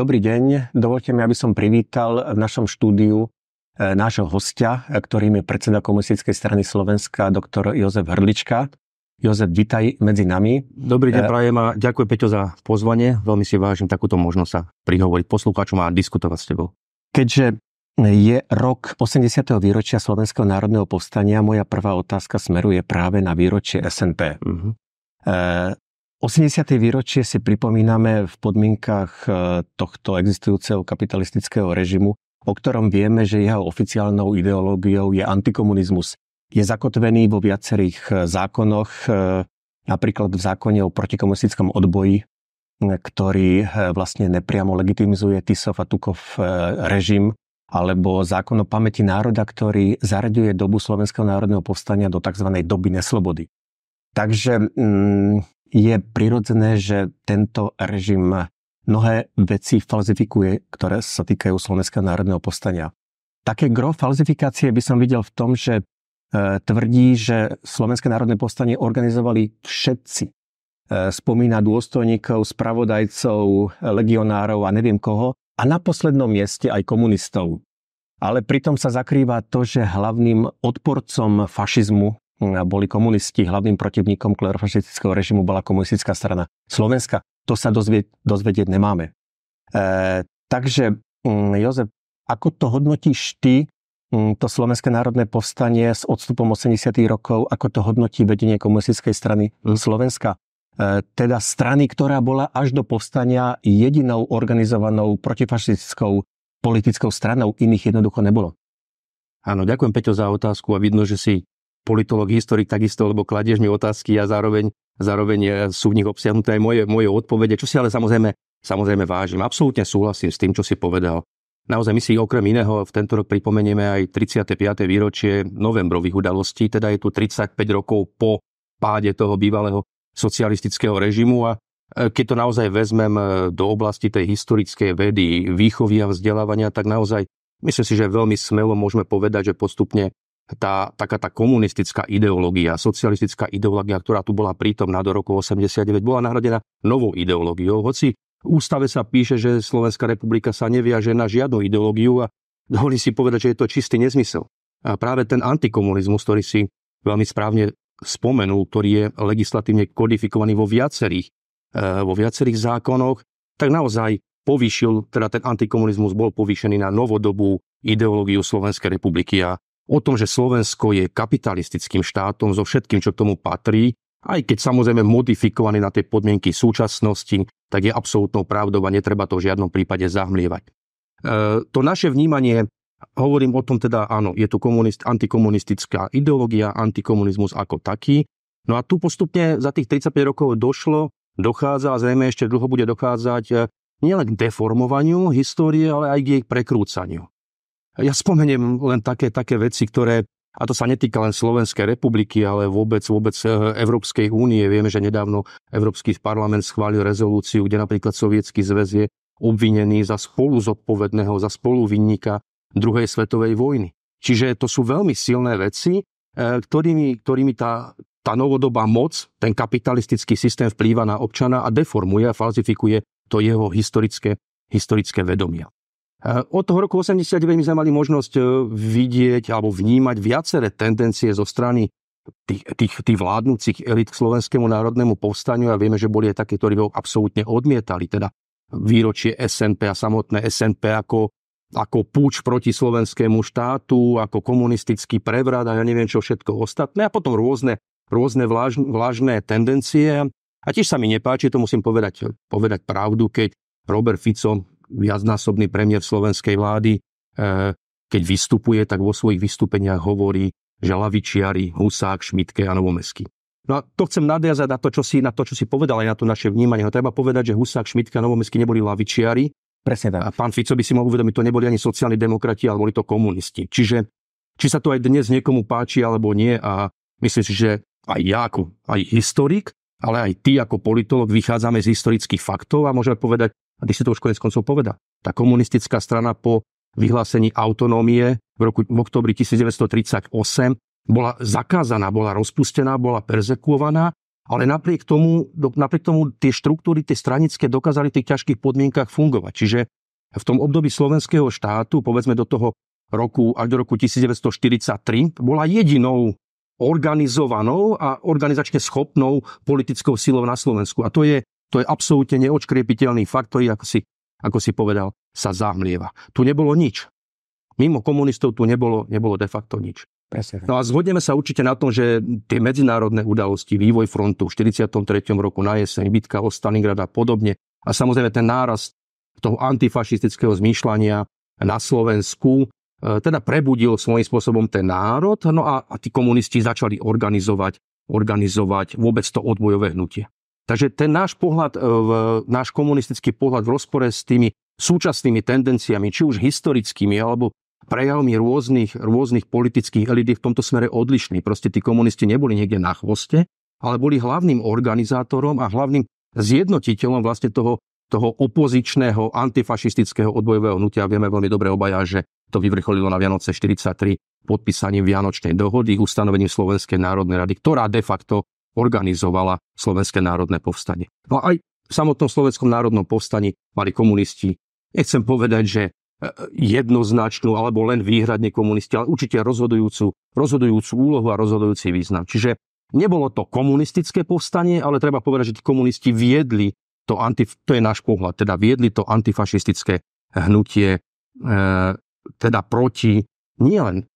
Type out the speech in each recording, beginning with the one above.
Dobrý deň. Dovolte mi, aby som privítal v našom štúdiu e, nášho hostia, e, ktorým je predseda Komunistickej strany Slovenska, doktor Jozef Hrdlička. Jozef, Vítaj medzi nami. Dobrý deň, e, prajem a ďakujem Peťo za pozvanie. Veľmi si vážim takúto možnosť sa prihovoriť poslucháčom a diskutovať s tebou. Keďže je rok 80. výročia Slovenského národného povstania, moja prvá otázka smeruje práve na výročie SNP. Uh-huh. Mhm. 80. výročie si pripomíname v podmienkach e, tohto existujúceho kapitalistického režimu, o ktorom vieme, že jeho oficiálnou ideológiou je antikomunizmus. Je zakotvený vo viacerých e, zákonoch, e, napríklad v zákone o protikomunistickom odboji, ktorý vlastne nepriamo legitimizuje Tisov a Tukov režim, alebo zákon o pamäti národa, ktorý zaraďuje dobu Slovenského národného povstania do tzv. doby neslobody. Takže mm, je prirodzené, že tento režim mnohé veci falzifikuje, ktoré sa týkajú Slovenského národného povstania. Také gro falzifikácie by som videl v tom, že e, tvrdí, že Slovenské národné povstanie organizovali všetci. E, spomína dôstojníkov, spravodajcov, legionárov a neviem koho. A na poslednom mieste aj komunistov. Ale pritom sa zakrýva to, že hlavným odporcom fašizmu boli komunisti, hlavným protivníkom klerofašistického režimu bola komunistická strana Slovenska. To sa dozvie, dozvedieť nemáme. E, takže, mm, Jozef, ako to hodnotíš ty, mm, to Slovenské národné povstanie s odstupom 80. rokov, ako to hodnotí vedenie komunistickej strany mhm. Slovenska? E, teda strany, ktorá bola až do povstania jedinou organizovanou protifašistickou politickou stranou, iných jednoducho nebolo. Áno, ďakujem Peťo za otázku a vidno, že si politolog, historik takisto, lebo kladieš mi otázky a zároveň, zároveň eh, sú v nich obsiahnuté aj moje, moje odpovede, čo si ale samozrejme, samozrejme vážim. Absolútne súhlasím s tým, čo si povedal. Naozaj my si okrem iného v tento rok pripomenieme aj 35. výročie novembrových udalostí, teda je tu 35 rokov po páde toho bývalého socialistického režimu a eh, keď to naozaj vezmem eh, do oblasti tej historickej vedy, výchovy a vzdelávania, tak naozaj myslím si, že veľmi smelo môžeme povedať, že postupne tá, taká tá komunistická ideológia, socialistická ideológia, ktorá tu bola prítomná do roku 89, bola nahradená novou ideológiou. Hoci v ústave sa píše, že Slovenská republika sa neviaže na žiadnu ideológiu a dovolí si povedať, že je to čistý nezmysel. A práve ten antikomunizmus, ktorý si veľmi správne spomenul, ktorý je legislatívne kodifikovaný vo viacerých, e, vo viacerých zákonoch, tak naozaj povýšil, teda ten antikomunizmus bol povýšený na novodobú ideológiu Slovenskej republiky a o tom, že Slovensko je kapitalistickým štátom so všetkým, čo k tomu patrí, aj keď samozrejme modifikovaný na tie podmienky súčasnosti, tak je absolútnou pravdou a netreba to v žiadnom prípade zahmlievať. E, to naše vnímanie, hovorím o tom teda, áno, je tu komunist, antikomunistická ideológia, antikomunizmus ako taký. No a tu postupne za tých 35 rokov došlo, dochádza a zrejme ešte dlho bude dochádzať e, nielen k deformovaniu histórie, ale aj k jej prekrúcaniu. Ja spomeniem len také, také veci, ktoré a to sa netýka len Slovenskej republiky, ale vôbec, vôbec eh, Európskej únie. Vieme, že nedávno Európsky parlament schválil rezolúciu, kde napríklad Sovietský zväz je obvinený za spolu zodpovedného, za spoluvinníka druhej svetovej vojny. Čiže to sú veľmi silné veci, eh, ktorými, ktorými tá, tá novodobá moc, ten kapitalistický systém vplýva na občana a deformuje a falzifikuje to jeho historické, historické vedomia. Ehm, od toho roku 89 my sme mali možnosť e, vidieť alebo vnímať viaceré tendencie zo strany tých, tých, tých vládnúcich elit k slovenskému národnému povstaniu a vieme, že boli aj také, ktorí ho absolútne odmietali. Teda výročie SNP a samotné SNP ako, ako púč proti slovenskému štátu, ako komunistický prevrat a ja neviem čo všetko ostatné a potom rôzne, rôzne vláž, vlážne tendencie. A tiež sa mi nepáči, to musím povedať, povedať pravdu, keď Robert Fico viacnásobný premiér slovenskej vlády, e, keď vystupuje, tak vo svojich vystúpeniach hovorí, že lavičiari, Husák, Šmitke a Novomesky. No a to chcem nadiazať na to, čo si, na to, čo si povedal aj na to naše vnímanie. No, treba povedať, že Husák, Šmitka a Novomesky neboli lavičiari. Presne tak. A pán Fico by si mal uvedomiť, to neboli ani sociálni demokrati, ale boli to komunisti. Čiže či sa to aj dnes niekomu páči alebo nie a myslím si, že aj ja ako aj historik, ale aj ty ako politolog vychádzame z historických faktov a môžeme povedať, a ty si to už konec koncov povedal. Tá komunistická strana po vyhlásení autonómie v roku v oktobri 1938 bola zakázaná, bola rozpustená, bola perzekuovaná, ale napriek tomu, napriek tomu tie štruktúry, tie stranické dokázali v tých ťažkých podmienkach fungovať. Čiže v tom období slovenského štátu, povedzme do toho roku až do roku 1943, bola jedinou organizovanou a organizačne schopnou politickou silou na Slovensku. A to je to je absolútne neočkriepiteľný fakt, ktorý, ako si, ako si povedal, sa zahmlieva. Tu nebolo nič. Mimo komunistov tu nebolo, nebolo de facto nič. Presne. No a zhodneme sa určite na tom, že tie medzinárodné udalosti, vývoj frontu v 43. roku na jeseň, bitka o Stalingrad a podobne, a samozrejme ten nárast toho antifašistického zmýšľania na Slovensku, e, teda prebudil svojím spôsobom ten národ, no a, a tí komunisti začali organizovať, organizovať vôbec to odbojové hnutie. Takže ten náš pohľad, e, náš komunistický pohľad v rozpore s tými súčasnými tendenciami, či už historickými, alebo prejavmi rôznych, rôznych politických elit v tomto smere odlišný. Proste tí komunisti neboli niekde na chvoste, ale boli hlavným organizátorom a hlavným zjednotiteľom vlastne toho, toho opozičného antifašistického odbojového hnutia. Vieme veľmi dobre obaja, že to vyvrcholilo na Vianoce 43 podpísaním Vianočnej dohody, ustanovením Slovenskej národnej rady, ktorá de facto organizovala Slovenské národné povstanie. No aj v samotnom Slovenskom národnom povstaní mali komunisti, nechcem povedať, že e, jednoznačnú alebo len výhradne komunisti, ale určite rozhodujúcu, rozhodujúcu úlohu a rozhodujúci význam. Čiže nebolo to komunistické povstanie, ale treba povedať, že tí komunisti viedli to, antif- to je náš pohľad, teda viedli to antifašistické hnutie e, teda proti nielen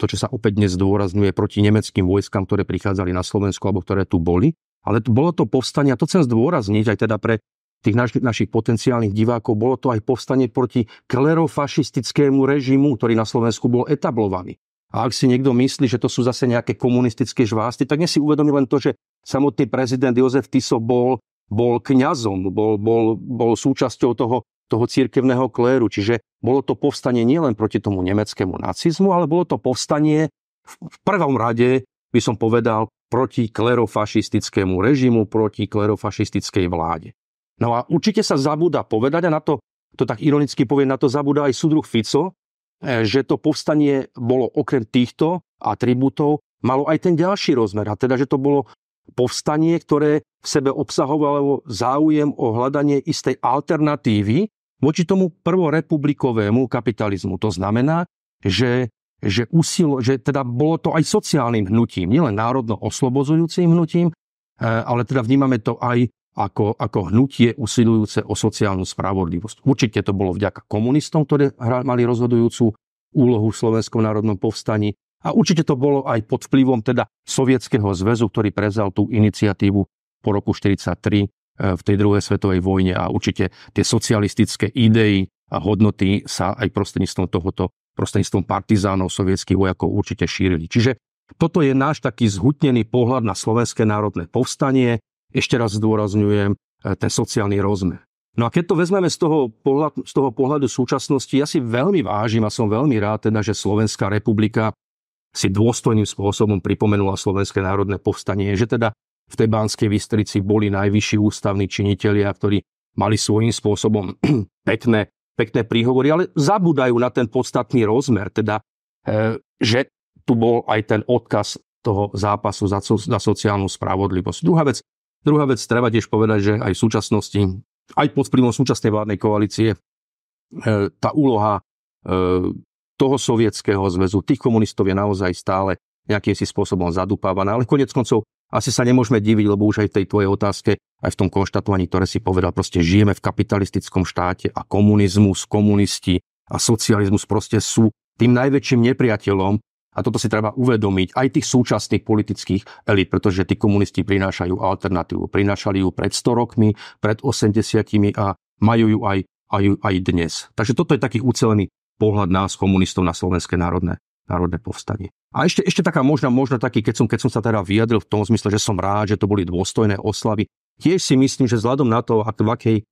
to, čo sa opäť dnes zdôrazňuje proti nemeckým vojskám, ktoré prichádzali na Slovensku alebo ktoré tu boli. Ale to, bolo to povstanie, a to chcem zdôrazniť aj teda pre tých naš, našich potenciálnych divákov, bolo to aj povstanie proti klerofašistickému režimu, ktorý na Slovensku bol etablovaný. A ak si niekto myslí, že to sú zase nejaké komunistické žvásty, tak dnes si uvedomí len to, že samotný prezident Jozef Tiso bol, bol kňazom, bol, bol, bol súčasťou toho toho církevného kléru. Čiže bolo to povstanie nielen proti tomu nemeckému nacizmu, ale bolo to povstanie v prvom rade, by som povedal, proti klerofašistickému režimu, proti klerofašistickej vláde. No a určite sa zabúda povedať, a na to, to tak ironicky povie, na to zabúda aj súdruh Fico, e, že to povstanie bolo okrem týchto atribútov, malo aj ten ďalší rozmer, a teda, že to bolo povstanie, ktoré v sebe obsahovalo záujem o hľadanie istej alternatívy voči tomu prvorepublikovému kapitalizmu. To znamená, že, že, usilo, že teda bolo to aj sociálnym hnutím, nielen národno-oslobozujúcim hnutím, e, ale teda vnímame to aj ako, ako hnutie usilujúce o sociálnu spravodlivosť. Určite to bolo vďaka komunistom, ktorí mali rozhodujúcu úlohu v Slovenskom národnom povstaní a určite to bolo aj pod vplyvom teda Sovietskeho zväzu, ktorý prezal tú iniciatívu po roku 1943 Eh, v tej druhej svetovej vojne a určite tie socialistické idei a hodnoty sa aj prostredníctvom tohoto, prostredníctvom partizánov, sovietských vojakov určite šírili. Čiže toto je náš taký zhutnený pohľad na slovenské národné povstanie. Ešte raz zdôrazňujem eh, ten sociálny rozmer. No a keď to vezmeme z toho, pohľad, z toho pohľadu súčasnosti, ja si veľmi vážim a som veľmi rád teda, že Slovenská republika si dôstojným spôsobom pripomenula Slovenské národné povstanie, že teda v tej Banskej boli najvyšší ústavní činitelia, ktorí mali svojím spôsobom pekné, pekné príhovory, ale zabúdajú na ten podstatný rozmer, teda e, že tu bol aj ten odkaz toho zápasu za, so, za sociálnu spravodlivosť. Druhá vec, druhá vec, treba tiež povedať, že aj v súčasnosti, aj pod vplyvom súčasnej vládnej koalície, e, tá úloha e, toho sovietského zväzu, tých komunistov je naozaj stále nejakým si spôsobom zadupávaná, ale konec koncov asi sa nemôžeme diviť, lebo už aj v tej tvojej otázke, aj v tom konštatovaní, ktoré si povedal, proste žijeme v kapitalistickom štáte a komunizmus, komunisti a socializmus proste sú tým najväčším nepriateľom a toto si treba uvedomiť aj tých súčasných politických elít, pretože tí komunisti prinášajú alternatívu. Prinášali ju pred 100 rokmi, pred 80 a majú ju aj, aj, aj dnes. Takže toto je taký ucelený pohľad nás, komunistov na Slovenské národné národné povstanie. A ešte, ešte taká možná, možno taký, keď som, keď som sa teda vyjadril v tom zmysle, že som rád, že to boli dôstojné oslavy, tiež si myslím, že vzhľadom na to, ak, v akej e,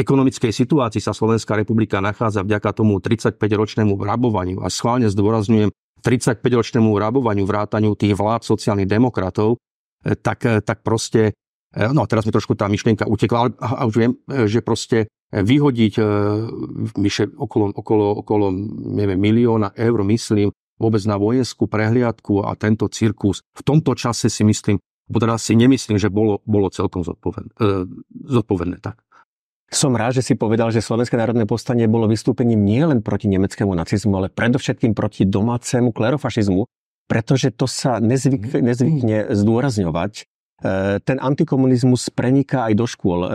ekonomickej situácii sa Slovenská republika nachádza vďaka tomu 35-ročnému rabovaniu a schválne zdôrazňujem 35-ročnému rabovaniu, vrátaniu tých vlád sociálnych demokratov, e, tak, e, tak proste, no a teraz mi trošku tá myšlienka utekla, ale a už viem, že proste vyhodiť myše okolo, okolo, okolo neviem, milióna eur, myslím, vôbec na vojenskú prehliadku a tento cirkus v tomto čase si myslím, bo teraz si nemyslím, že bolo, bolo celkom zodpovedné, e, zodpovedné tak. Som rád, že si povedal, že Slovenské národné povstanie bolo vystúpením nielen proti nemeckému nacizmu, ale predovšetkým proti domácemu klerofašizmu, pretože to sa nezvyk, nezvykne zdôrazňovať E, ten antikomunizmus preniká aj do škôl. E,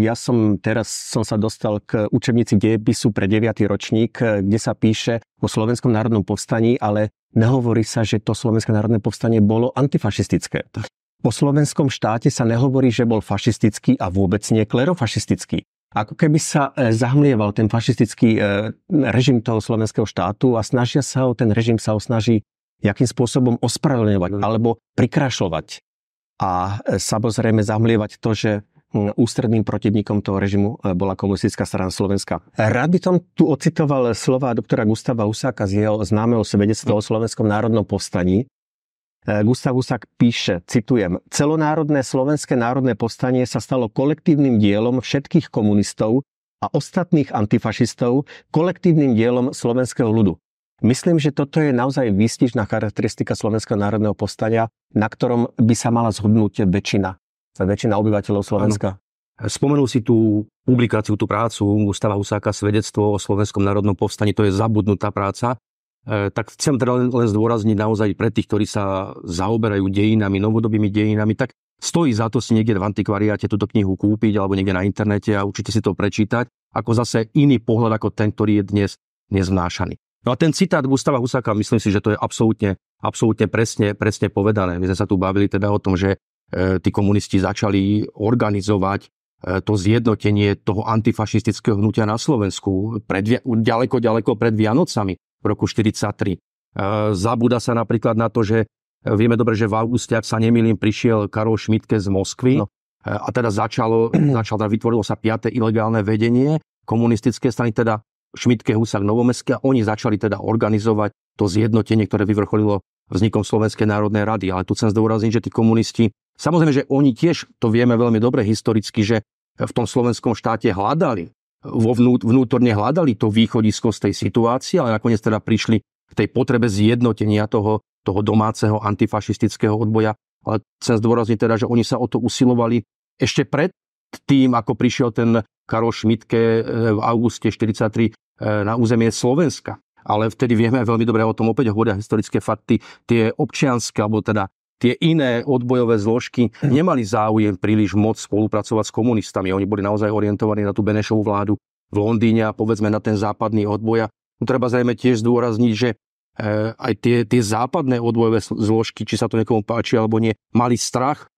ja som teraz som sa dostal k učebnici dejepisu pre 9. ročník, e, kde sa píše o Slovenskom národnom povstaní, ale nehovorí sa, že to Slovenské národné povstanie bolo antifašistické. Po slovenskom štáte sa nehovorí, že bol fašistický a vôbec nie klerofašistický. Ako keby sa zahmlieval ten fašistický režim toho slovenského štátu a snažia sa ho, ten režim sa snaží jakým spôsobom ospravedlňovať alebo prikrašľovať a e, samozrejme zamlievať to, že hm, ústredným protivníkom toho režimu e, bola komunistická strana Slovenska. Rád by som tu ocitoval slova doktora Gustava Husáka z jeho známeho svedectva o slovenskom národnom povstaní. E, Gustav Husák píše, citujem, Celonárodné slovenské národné povstanie sa stalo kolektívnym dielom všetkých komunistov a ostatných antifašistov, kolektívnym dielom slovenského ľudu. Myslím, že toto je naozaj výstižná charakteristika Slovenského národného povstania, na ktorom by sa mala zhodnúť väčšina, väčšina obyvateľov Slovenska. Ano. Spomenul si tú publikáciu, tú prácu Gustava Husáka, Svedectvo o Slovenskom národnom povstane, to je zabudnutá práca. E, tak chcem teda len, len zdôrazniť naozaj pre tých, ktorí sa zaoberajú dejinami, novodobými dejinami, tak stojí za to si niekde v antikvariáte túto knihu kúpiť alebo niekde na internete a určite si to prečítať, ako zase iný pohľad ako ten, ktorý je dnes, dnes No a ten citát Gustava Husaka myslím si, že to je absolútne, absolútne presne, presne povedané. My sme sa tu bavili teda o tom, že e, tí komunisti začali organizovať e, to zjednotenie toho antifašistického hnutia na Slovensku pred, ďaleko, ďaleko pred Vianocami v roku 1943. E, zabúda sa napríklad na to, že e, vieme dobre, že v auguste, ak sa nemýlim, prišiel Karol Šmitke z Moskvy no. E, a teda začalo, začalo, teda vytvorilo sa piaté ilegálne vedenie komunistické strany, teda Šmitke, Husák, Novomestské a oni začali teda organizovať to zjednotenie, ktoré vyvrcholilo vznikom Slovenskej národnej rady. Ale tu chcem zdôrazniť, že tí komunisti, samozrejme, že oni tiež, to vieme veľmi dobre historicky, že v tom slovenskom štáte hľadali, vo vnú, vnútorne hľadali to východisko z tej situácie, ale nakoniec teda prišli k tej potrebe zjednotenia toho, toho domáceho antifašistického odboja. Ale chcem zdôrazniť teda, že oni sa o to usilovali ešte pred tým, ako prišiel ten Karol Šmitke e, v auguste 43 e, na územie Slovenska. Ale vtedy vieme veľmi dobre, o tom opäť hovoria historické fakty, tie občianské, alebo teda tie iné odbojové zložky mhm. nemali záujem príliš moc spolupracovať s komunistami. Oni boli naozaj orientovaní na tú Benešovú vládu v Londýne a povedzme na ten západný odboj. No, treba zrejme tiež zdôrazniť, že e, aj tie, tie západné odbojové zložky, či sa to niekomu páči alebo nie, mali strach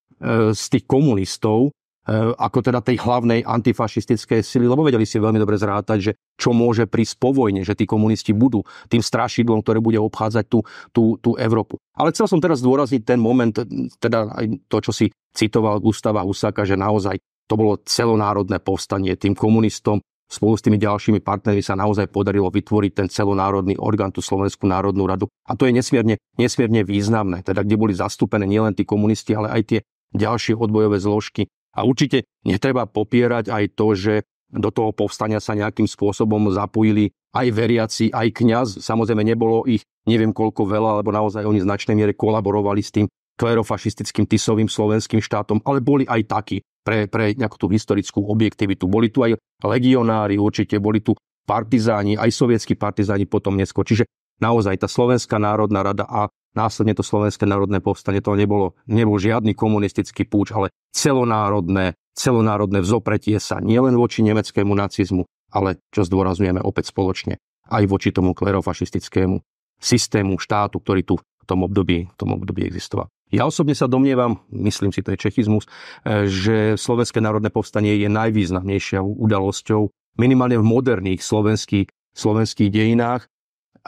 z tých komunistov E, ako teda tej hlavnej antifašistickej sily, lebo vedeli si veľmi dobre zrátať, že čo môže prísť po vojne, že tí komunisti budú tým strašidlom, ktoré bude obchádzať tú, tú, tú Európu. Ale chcel som teraz zdôrazniť ten moment, teda aj to, čo si citoval Gustava Husaka, že naozaj to bolo celonárodné povstanie tým komunistom, spolu s tými ďalšími partnermi sa naozaj podarilo vytvoriť ten celonárodný orgán, tú Slovenskú národnú radu. A to je nesmierne, nesmierne významné, teda kde boli zastúpené nielen tí komunisti, ale aj tie ďalšie odbojové zložky a určite netreba popierať aj to, že do toho povstania sa nejakým spôsobom zapojili aj veriaci, aj kňaz. Samozrejme nebolo ich neviem koľko veľa, alebo naozaj oni v značnej miere kolaborovali s tým klerofašistickým tisovým slovenským štátom, ale boli aj takí pre, pre nejakú tú historickú objektivitu. Boli tu aj legionári určite, boli tu partizáni, aj sovietskí partizáni potom neskôr. Čiže naozaj tá Slovenská národná rada a následne to Slovenské národné povstanie, to nebolo, nebol žiadny komunistický púč, ale celonárodné, celonárodné vzopretie sa nielen voči nemeckému nacizmu, ale čo zdôrazňujeme opäť spoločne, aj voči tomu klerofašistickému systému štátu, ktorý tu v tom období, v tom období existoval. Ja osobne sa domnievam, myslím si, to je čechizmus, e, že Slovenské národné povstanie je najvýznamnejšou udalosťou minimálne v moderných slovenských, slovenských dejinách.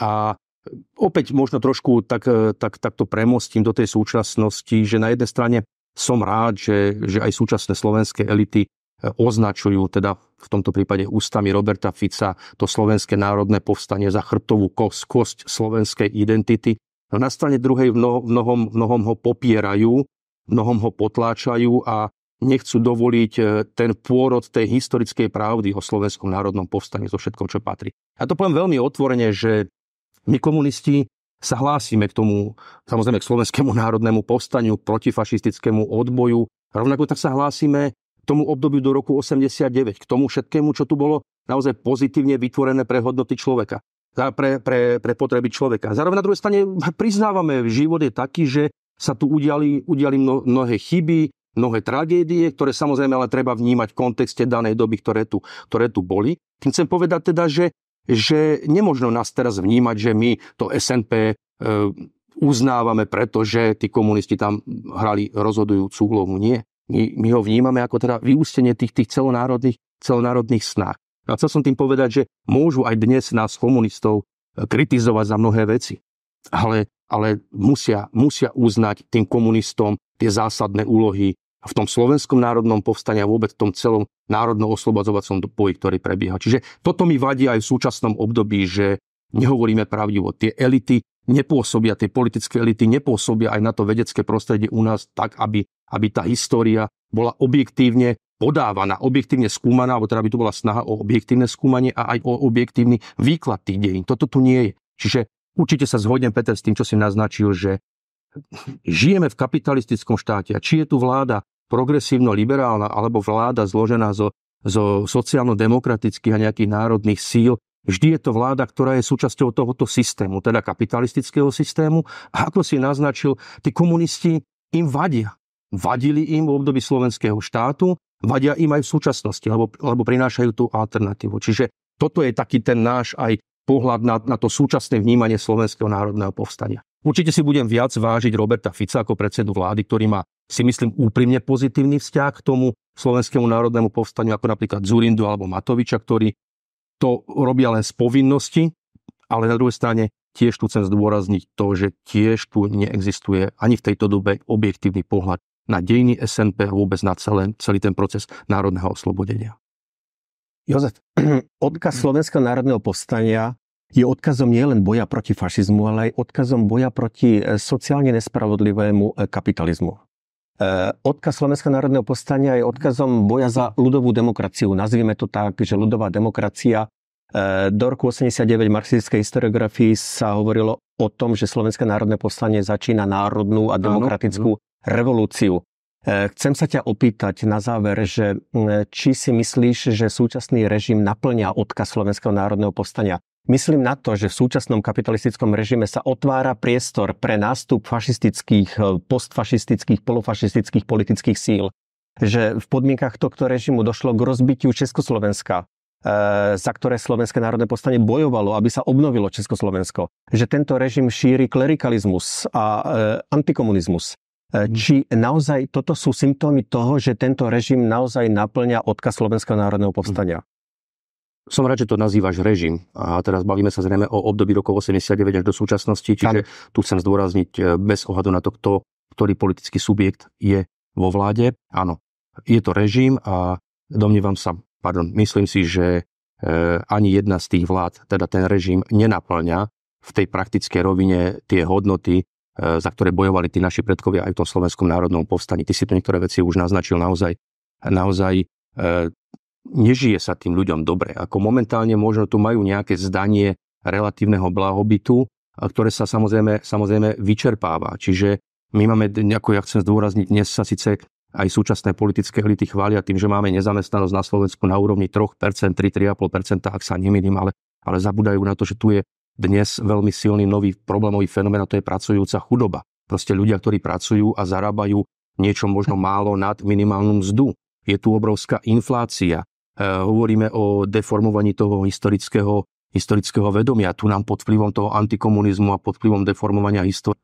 A opäť možno trošku tak, e, tak, takto premostím do tej súčasnosti, že na jednej strane som rád, že, že aj súčasné slovenské elity e, označujú teda v tomto prípade ústami Roberta Fica to slovenské národné povstanie za chrbtovú kosť, kosť slovenskej identity. No na strane druhej mnohom, mnohom, mnohom ho popierajú, mnohom ho potláčajú a nechcú dovoliť e, ten pôrod tej historickej pravdy o slovenskom národnom povstaní so všetkom, čo patrí. Ja to poviem veľmi otvorene, že my komunisti sa hlásime k tomu, samozrejme k slovenskému národnému povstaniu, protifašistickému odboju. Rovnako tak sa hlásime k tomu obdobiu do roku 89, k tomu všetkému, čo tu bolo naozaj pozitívne vytvorené pre hodnoty človeka, pre, pre, pre potreby človeka. Zároveň na druhej strane priznávame, život je taký, že sa tu udiali, udiali mnohé chyby, mnohé tragédie, ktoré samozrejme ale treba vnímať v kontexte danej doby, ktoré tu, ktoré tu boli. Tým chcem povedať teda, že že nemôžno nás teraz vnímať, že my to SNP e, uznávame, pretože tí komunisti tam hrali rozhodujúcu úlohu. Nie. My, my ho vnímame ako teda vyústenie tých, tých celonárodných, celonárodných snách. No a chcel som tým povedať, že môžu aj dnes nás komunistov e, kritizovať za mnohé veci. Ale, ale musia, musia uznať tým komunistom tie zásadné úlohy a v tom slovenskom národnom povstane a vôbec v tom celom národno-oslobodzovacom boji, ktorý prebieha. Čiže toto mi vadí aj v súčasnom období, že nehovoríme pravdivo. Tie elity nepôsobia, tie politické elity nepôsobia aj na to vedecké prostredie u nás tak, aby, aby tá história bola objektívne podávaná, objektívne skúmaná, alebo teda by tu bola snaha o objektívne skúmanie a aj o objektívny výklad tých dejín. Toto tu nie je. Čiže určite sa zhodnem, Peter, s tým, čo si naznačil, že žijeme v kapitalistickom štáte a či je tu vláda, progresívno-liberálna alebo vláda zložená zo, zo sociálno-demokratických a nejakých národných síl, vždy je to vláda, ktorá je súčasťou tohoto systému, teda kapitalistického systému. A ako si naznačil, tí komunisti im vadia. Vadili im v období slovenského štátu, vadia im aj v súčasnosti, lebo, lebo prinášajú tú alternatívu. Čiže toto je taký ten náš aj pohľad na, na to súčasné vnímanie Slovenského národného povstania. Určite si budem viac vážiť Roberta Fica ako predsedu vlády, ktorý má si myslím úprimne pozitívny vzťah k tomu slovenskému národnému povstaniu, ako napríklad Zurindu alebo Matoviča, ktorí to robia len z povinnosti, ale na druhej strane tiež tu chcem zdôrazniť to, že tiež tu neexistuje ani v tejto dobe objektívny pohľad na dejiny SNP, vôbec na celé, celý ten proces národného oslobodenia. Jozef, odkaz Slovenského národného povstania je odkazom nielen boja proti fašizmu, ale aj odkazom boja proti e, sociálne nespravodlivému e, kapitalizmu. Eh, odkaz Slovenského národného povstania je odkazom boja za ľudovú demokraciu. Nazvime to tak, že ľudová demokracia. Eh, do roku 89 marxistickej historiografii sa hovorilo o tom, že Slovenské národné povstanie začína národnú a demokratickú revolúciu. Eh, chcem sa ťa opýtať na záver, že mm, či si myslíš, že súčasný režim naplňa odkaz Slovenského národného povstania? Myslím na to, že v súčasnom kapitalistickom režime sa otvára priestor pre nástup fašistických, e, postfašistických, polofašistických politických síl. Že v podmienkach tohto režimu došlo k rozbitiu Československa, e, za ktoré Slovenské národné povstanie bojovalo, aby sa obnovilo Československo. Že tento režim šíri klerikalizmus a e, antikomunizmus. Či naozaj toto sú symptómy toho, že tento režim naozaj naplňa odkaz Slovenského národného povstania? som rád, že to nazývaš režim. A teraz bavíme sa zrejme o období rokov 89 až do súčasnosti, čiže ano. tu chcem zdôrazniť e, bez ohľadu na to, kto, ktorý politický subjekt je vo vláde. Áno, je to režim a domnívam sa, pardon, myslím si, že e, ani jedna z tých vlád, teda ten režim, nenaplňa v tej praktickej rovine tie hodnoty, e, za ktoré bojovali tí naši predkovia aj v tom slovenskom národnom povstaní. Ty si tu niektoré veci už naznačil naozaj, naozaj nežije sa tým ľuďom dobre. Ako momentálne možno tu majú nejaké zdanie relatívneho blahobytu, ktoré sa samozrejme, samozrejme vyčerpáva. Čiže my máme, ako ja chcem zdôrazniť, dnes sa síce aj súčasné politické elity chvália tým, že máme nezamestnanosť na Slovensku na úrovni 3%, 3-3,5%, ak sa nemýlim, ale, ale zabudajú na to, že tu je dnes veľmi silný nový problémový fenomén a to je pracujúca chudoba. Proste ľudia, ktorí pracujú a zarábajú niečo možno málo nad minimálnu mzdu. Je tu obrovská inflácia, Eh, hovoríme o deformovaní toho historického, historického vedomia. Tu nám pod vplyvom toho antikomunizmu a pod vplyvom deformovania histórie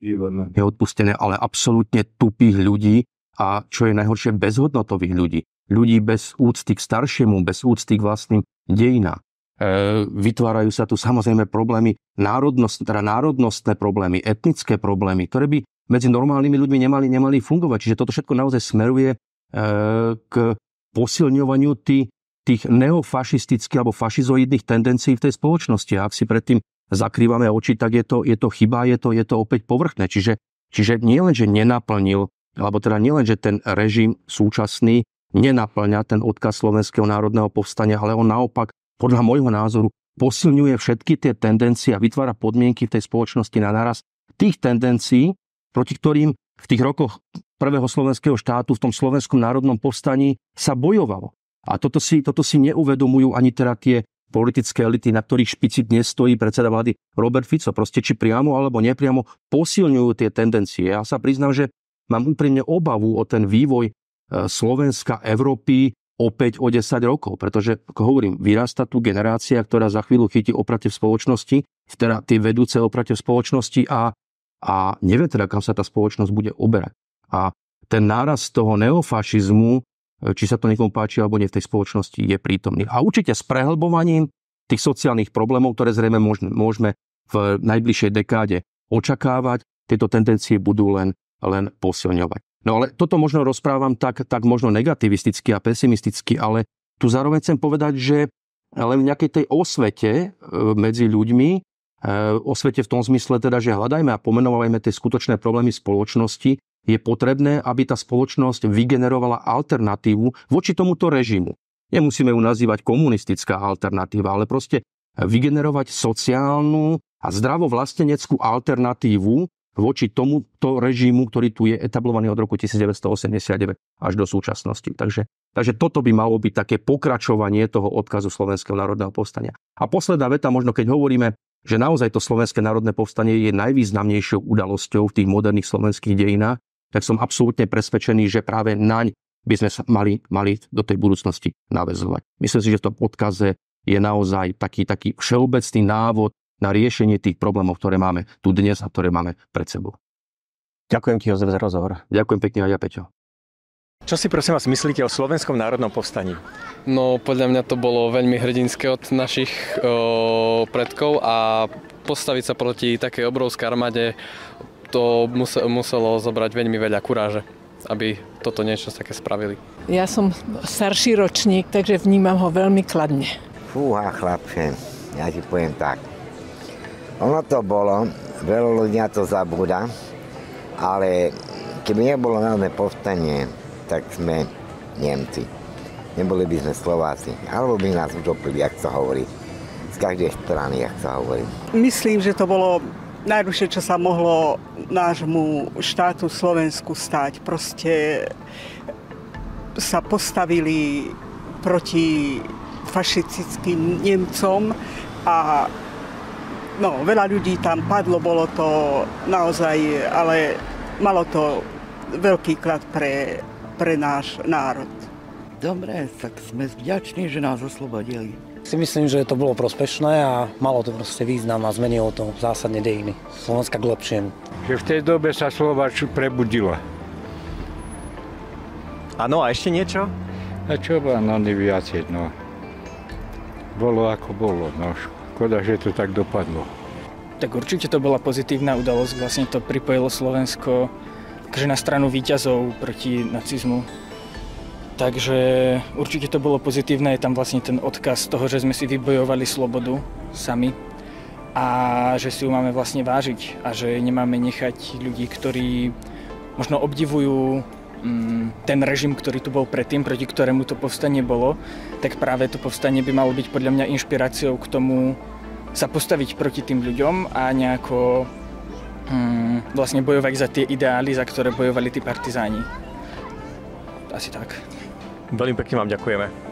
je odpustené, ale absolútne tupých ľudí a čo je najhoršie, bezhodnotových ľudí. Ľudí bez úcty k staršiemu, bez úcty k vlastným dejinám. E, vytvárajú sa tu samozrejme problémy, národnost, teda národnostné problémy, etnické problémy, ktoré by medzi normálnymi ľuďmi nemali, nemali fungovať. Čiže toto všetko naozaj smeruje e, k posilňovaniu tých, tých neofašistických alebo fašizoidných tendencií v tej spoločnosti. A ak si predtým zakrývame oči, tak je to, je to chyba, je to, je to opäť povrchné. Čiže, čiže nie len, že nenaplnil, alebo teda nie len, že ten režim súčasný nenaplňa ten odkaz Slovenského národného povstania, ale on naopak, podľa môjho názoru, posilňuje všetky tie tendencie a vytvára podmienky v tej spoločnosti na naraz tých tendencií, proti ktorým v tých rokoch prvého slovenského štátu v tom slovenskom národnom povstaní sa bojovalo. A toto si, toto si neuvedomujú ani teda tie politické elity, na ktorých špici dnes stojí predseda vlády Robert Fico. Proste či priamo alebo nepriamo posilňujú tie tendencie. Ja sa priznám, že mám úprimne obavu o ten vývoj e, Slovenska, Európy opäť o 10 rokov. Pretože, ako hovorím, vyrasta tu generácia, ktorá za chvíľu chytí oprate v spoločnosti, teda tie vedúce oprate v spoločnosti a a nevie teda, kam sa tá spoločnosť bude oberať. A ten náraz toho neofašizmu, e, či sa to niekomu páči alebo nie v tej spoločnosti, je prítomný. A určite s prehlbovaním tých sociálnych problémov, ktoré zrejme môžeme v najbližšej dekáde očakávať, tieto tendencie budú len, len posilňovať. No ale toto možno rozprávam tak, tak možno negativisticky a pesimisticky, ale tu zároveň chcem povedať, že len v nejakej tej osvete e, medzi ľuďmi Eh, o svete v tom zmysle teda, že hľadajme a pomenovajme tie skutočné problémy spoločnosti, je potrebné, aby tá spoločnosť vygenerovala alternatívu voči tomuto režimu. Nemusíme ju nazývať komunistická alternatíva, ale proste vygenerovať sociálnu a zdravo vlasteneckú alternatívu, voči tomuto režimu, ktorý tu je etablovaný od roku 1989 až do súčasnosti. Takže, takže toto by malo byť také pokračovanie toho odkazu Slovenského národného povstania. A posledná veta, možno keď hovoríme že naozaj to Slovenské národné povstanie je najvýznamnejšou udalosťou v tých moderných slovenských dejinách, tak som absolútne presvedčený, že práve naň by sme sa mali, mali do tej budúcnosti navezovať. Myslím si, že v tom odkaze je naozaj taký, taký všeobecný návod na riešenie tých problémov, ktoré máme tu dnes a ktoré máme pred sebou. Ďakujem ti, Jozef, za rozhovor. Ďakujem pekne aj ja, Peťo. Čo si prosím vás myslíte o Slovenskom národnom povstaní? No podľa mňa to bolo veľmi hrdinské od našich o, predkov a postaviť sa proti takej obrovskej armáde to muselo, zobrať veľmi veľa kuráže aby toto niečo také spravili. Ja som starší ročník, takže vnímam ho veľmi kladne. Fúha, chlapče, ja ti poviem tak. Ono to bolo, veľa ľudia to zabúda, ale keby nebolo národné povstanie, tak sme Nemci. Neboli by sme Slováci. Alebo by nás utopili, ak sa hovorí. Z každej strany, ak sa hovorí. Myslím, že to bolo najrušie, čo sa mohlo nášmu štátu Slovensku stať. Proste sa postavili proti fašistickým Nemcom a no, veľa ľudí tam padlo, bolo to naozaj, ale malo to veľký klad pre pre náš národ. Dobre, tak sme vďační, že nás oslobodili. Si myslím, že to bolo prospešné a malo to proste význam a zmenilo to zásadne dejiny. Slovenska k lepšiem. Že v tej dobe sa Slováču prebudila. Áno, a ešte niečo? A čo bolo, no neviac jedno. Bolo ako bolo, no. Škoda, že to tak dopadlo. Tak určite to bola pozitívna udalosť, vlastne to pripojilo Slovensko akože na stranu výťazov proti nacizmu. Takže určite to bolo pozitívne, je tam vlastne ten odkaz toho, že sme si vybojovali slobodu sami a že si ju máme vlastne vážiť a že nemáme nechať ľudí, ktorí možno obdivujú mm, ten režim, ktorý tu bol predtým, proti ktorému to povstanie bolo, tak práve to povstanie by malo byť podľa mňa inšpiráciou k tomu sa postaviť proti tým ľuďom a nejako mm, vlastne bojovať za tie ideály, za ktoré bojovali tí partizáni. Asi tak. Veľmi pekne vám ďakujeme.